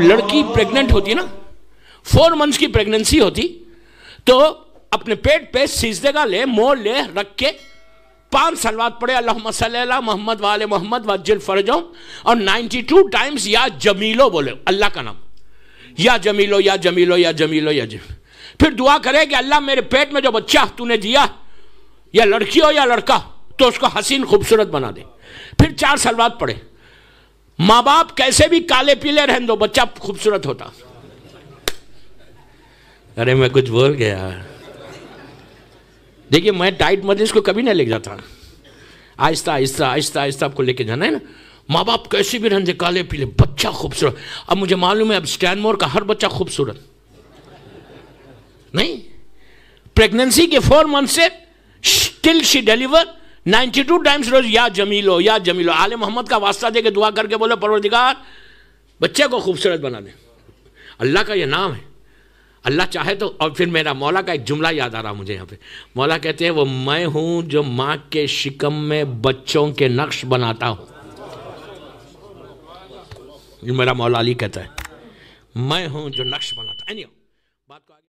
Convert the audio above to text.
लड़की प्रेग्नेंट होती है ना फोर मंथ्स की प्रेगनेंसी होती तो अपने पेट पे सिजदेगा ले मोर ले रख के पांच सलवात पड़े अल्लाह सल्ला मोहम्मद वाले मोहम्मद वजिल फरजो और 92 टाइम्स या जमीलो बोले अल्लाह का नाम या जमीलो या जमीलो या जमीलो या जमीलो फिर दुआ करे कि अल्लाह मेरे पेट में जो बच्चा तूने दिया या लड़की हो या लड़का तो उसको हसीन खूबसूरत बना दे फिर चार साल बाद पढ़े माँ बाप कैसे भी काले पीले रहने दो बच्चा खूबसूरत होता अरे मैं कुछ बोल गया देखिए मैं टाइट मदरस को कभी नहीं ले जाता आहिस्ता आहिस्ता आहिस्ता आहिस्ता आपको लेके जाना है ना माँ बाप कैसे भी रहने काले पीले बच्चा खूबसूरत अब मुझे मालूम है अब स्टैनमोर का हर बच्चा खूबसूरत नहीं प्रेगनेंसी के फोर मंथ से टिल शी डिलीवर 92 टाइम्स रोज या जमीलो या जमीलो आले मोहम्मद का वास्ता दे के दुआ करके बोलो परवरदिगार बच्चे को खूबसूरत बना दे अल्लाह का ये नाम है अल्लाह चाहे तो और फिर मेरा मौला का एक जुमला याद आ रहा मुझे यहाँ पे मौला कहते हैं वो मैं हूँ जो माँ के शिकम में बच्चों के नक्श बनाता हूँ मेरा मौला अली कहता है मैं हूँ जो नक्श बनाता है